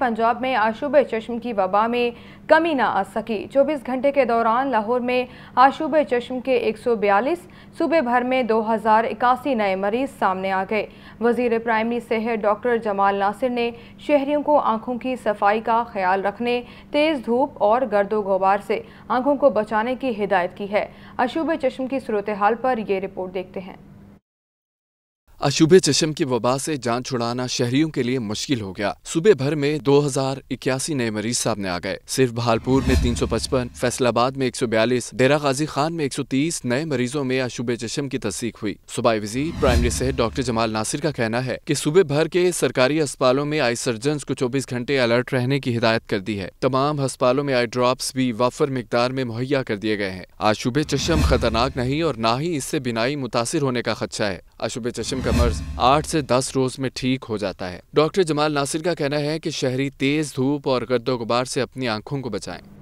पंजाब में आशुब चश्म की वबा में कमी ना आ सकी 24 घंटे के दौरान लाहौर में आशुब चश्म के 142 सूबे भर में दो हज़ार इक्यासी नए मरीज सामने आ गए वजीर प्राइमरी सेहत डॉक्टर जमाल नासिर ने शहरियों को आंखों की सफाई का ख्याल रखने तेज़ धूप और गर्दो गुबार से आंखों को बचाने की हिदायत की है आशुब चश्म की सूरत हाल पर यह रिपोर्ट देखते हैं अशुभ चश्म की वबा से जान छुड़ाना शहरियों के लिए मुश्किल हो गया सुबह भर में दो हजार इक्यासी नए मरीज सामने आ गए सिर्फ भालपुर में 355, फैसलाबाद में 142, डेरा गाजी खान में 130 नए मरीजों में अशुभ चश्म की तस्दीक हुई सुबह वजीर प्राइमरी सेहत डॉक्टर जमाल नासिर का कहना है की सुबह भर के सरकारी अस्पतालों में आई सर्जन को चौबीस घंटे अलर्ट रहने की हिदायत कर दी है तमाम अस्पतालों में आई ड्रॉप भी वाफर मकदार में मुहैया कर दिए गए हैं अशुभ चश्म खतरनाक नहीं और न ही इससे बिनाई मुतासर होने का खदशा है अशुभ चश्म का मर्ज आठ से दस रोज में ठीक हो जाता है डॉक्टर जमाल नासिर का कहना है कि शहरी तेज धूप और गर्दो गुबार से अपनी आंखों को बचाएं